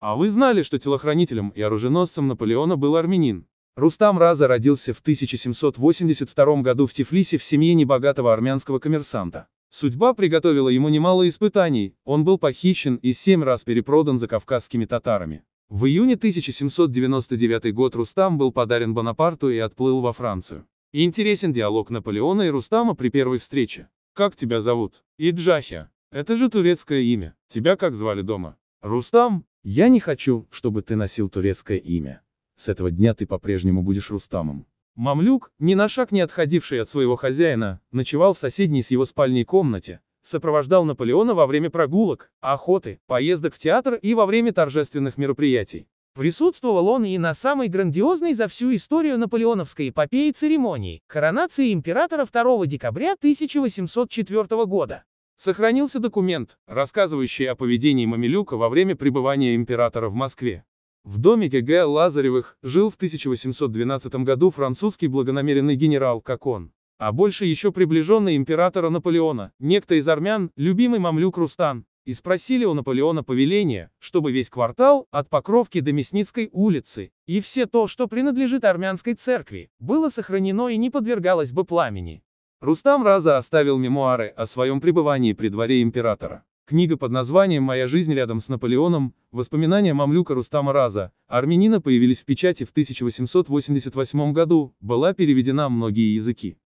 А вы знали, что телохранителем и оруженосцем Наполеона был армянин? Рустам Раза родился в 1782 году в Тифлисе в семье небогатого армянского коммерсанта. Судьба приготовила ему немало испытаний, он был похищен и семь раз перепродан за кавказскими татарами. В июне 1799 год Рустам был подарен Бонапарту и отплыл во Францию. интересен диалог Наполеона и Рустама при первой встрече. «Как тебя зовут?» «Иджахя. Это же турецкое имя. Тебя как звали дома?» «Рустам. Я не хочу, чтобы ты носил турецкое имя. С этого дня ты по-прежнему будешь Рустамом. Мамлюк, ни на шаг не отходивший от своего хозяина, ночевал в соседней с его спальней комнате, сопровождал Наполеона во время прогулок, охоты, поездок в театр и во время торжественных мероприятий. Присутствовал он и на самой грандиозной за всю историю наполеоновской эпопеи церемонии – коронации императора 2 декабря 1804 года. Сохранился документ, рассказывающий о поведении Мамилюка во время пребывания императора в Москве. В доме Г. Лазаревых жил в 1812 году французский благонамеренный генерал Кокон, а больше еще приближенный императора Наполеона, некто из армян, любимый мамлюк Рустан, и спросили у Наполеона повеления, чтобы весь квартал, от Покровки до Мясницкой улицы, и все то, что принадлежит армянской церкви, было сохранено и не подвергалось бы пламени. Рустам Раза оставил мемуары о своем пребывании при дворе императора. Книга под названием «Моя жизнь рядом с Наполеоном. Воспоминания мамлюка Рустама Раза», армянина появились в печати в 1888 году, была переведена многие языки.